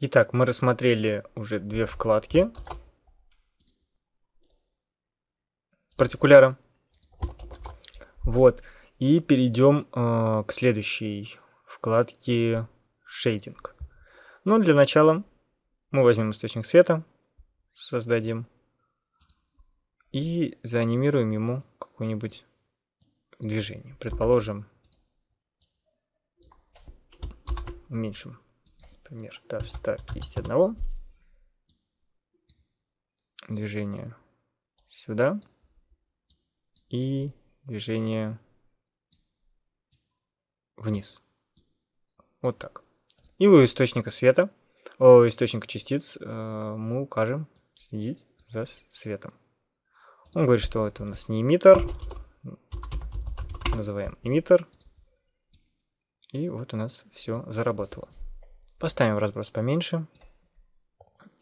Итак, мы рассмотрели уже две вкладки партикуляра. Вот. И перейдем э, к следующей вкладке шейдинг. Но ну, для начала мы возьмем источник света, создадим и заанимируем ему какое-нибудь движение. Предположим, уменьшим например, до 151. Движение сюда. И движение вниз. Вот так. И у источника света, у источника частиц э, мы укажем следить за светом. Он говорит, что это у нас не эмиттер. Называем эмиттер. И вот у нас все заработало. Поставим разброс поменьше.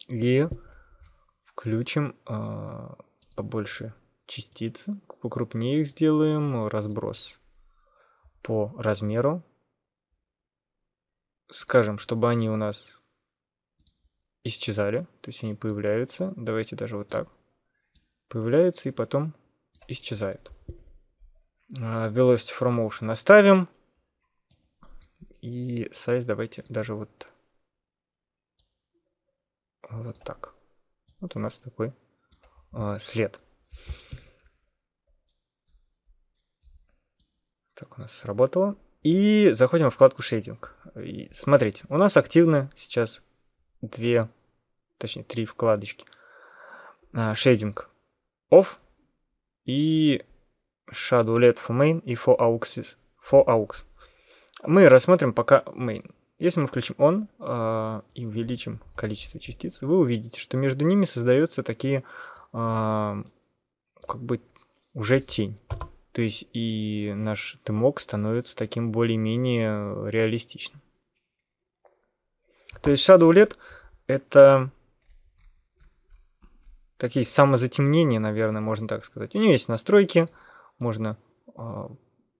И включим э, побольше частиц. Покрупнее их сделаем. Разброс по размеру. Скажем, чтобы они у нас исчезали. То есть они появляются. Давайте даже вот так. Появляются и потом исчезают. А, Velocity from motion оставим и сайз давайте даже вот, вот так. Вот у нас такой э, след. Так, у нас сработало. И заходим в вкладку шейдинг. И смотрите, у нас активны сейчас две, точнее три вкладочки. А, шейдинг off и shadow led for main и for auxis. For aux. Мы рассмотрим пока main. Если мы включим он э, а, и увеличим количество частиц, вы увидите, что между ними создаются такие э, как бы уже тень. То есть и наш дымок становится таким более-менее реалистичным. То есть Shadow LED это такие самозатемнения, наверное, можно так сказать. У нее есть настройки, можно а,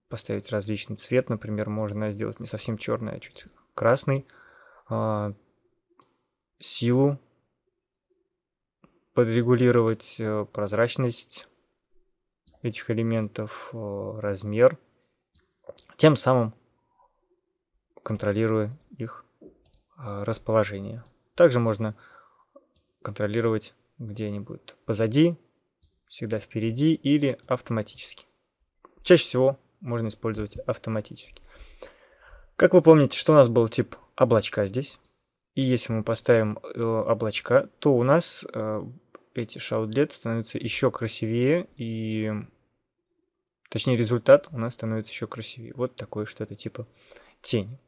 поставить различный цвет, например, можно сделать не совсем черный, а чуть красный. А, силу подрегулировать, э, прозрачность этих элементов, э, размер, тем самым контролируя их а, расположение. Также можно контролировать, где они будут позади, всегда впереди или автоматически. Чаще всего можно использовать автоматически. Как вы помните, что у нас был тип облачка здесь. И если мы поставим э, облачка, то у нас э, эти шаудлет становятся еще красивее и точнее результат у нас становится еще красивее. Вот такое что-то типа тени.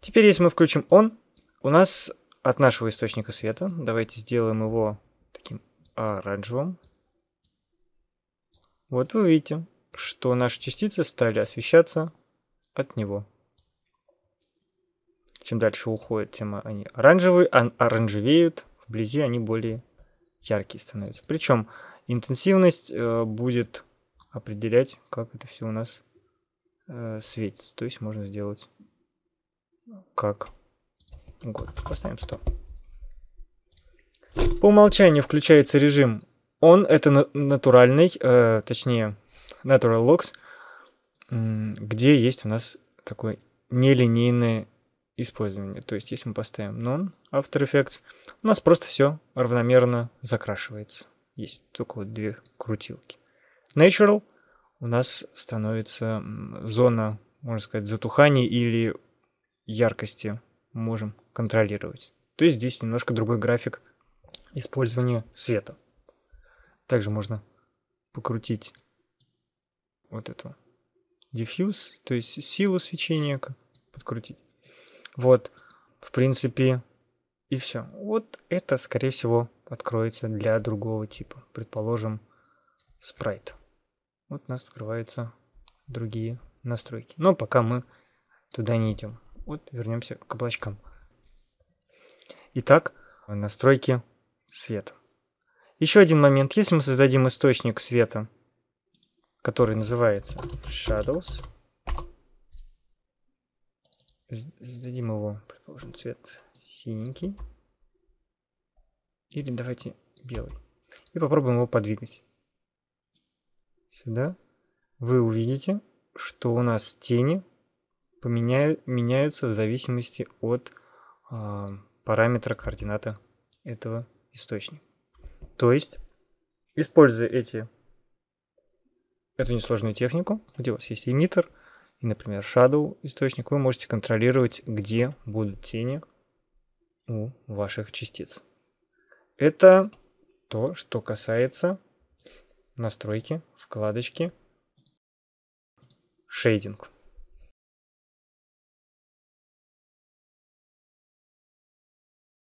Теперь, если мы включим он, у нас от нашего источника света, давайте сделаем его таким оранжевым. Вот вы видите, что наши частицы стали освещаться от него. Чем дальше уходят, тем они оранжевые, а оранжевеют. Вблизи они более яркие становятся. Причем интенсивность э, будет определять, как это все у нас э, светится. То есть можно сделать как угодно. Поставим 100. По умолчанию включается режим он это натуральный, э, точнее Natural Logs, где есть у нас такое нелинейное использование. То есть, если мы поставим non After Effects, у нас просто все равномерно закрашивается. Есть только вот две крутилки. Natural у нас становится зона, можно сказать, затухания или яркости можем контролировать. То есть здесь немножко другой график использования света. Также можно покрутить вот эту diffuse, то есть силу свечения подкрутить. Вот, в принципе, и все. Вот это, скорее всего, откроется для другого типа. Предположим, спрайт. Вот у нас открываются другие настройки. Но пока мы туда не идем. Вот вернемся к облачкам. Итак, настройки света. Еще один момент. Если мы создадим источник света который называется Shadows. Сдадим его, предположим, цвет синенький. Или давайте белый. И попробуем его подвигать. Сюда. Вы увидите, что у нас тени поменяют, меняются в зависимости от э, параметра координата этого источника. То есть, используя эти эту несложную технику, где у вас есть эмиттер и, например, shadow источник, вы можете контролировать, где будут тени у ваших частиц. Это то, что касается настройки вкладочки шейдинг.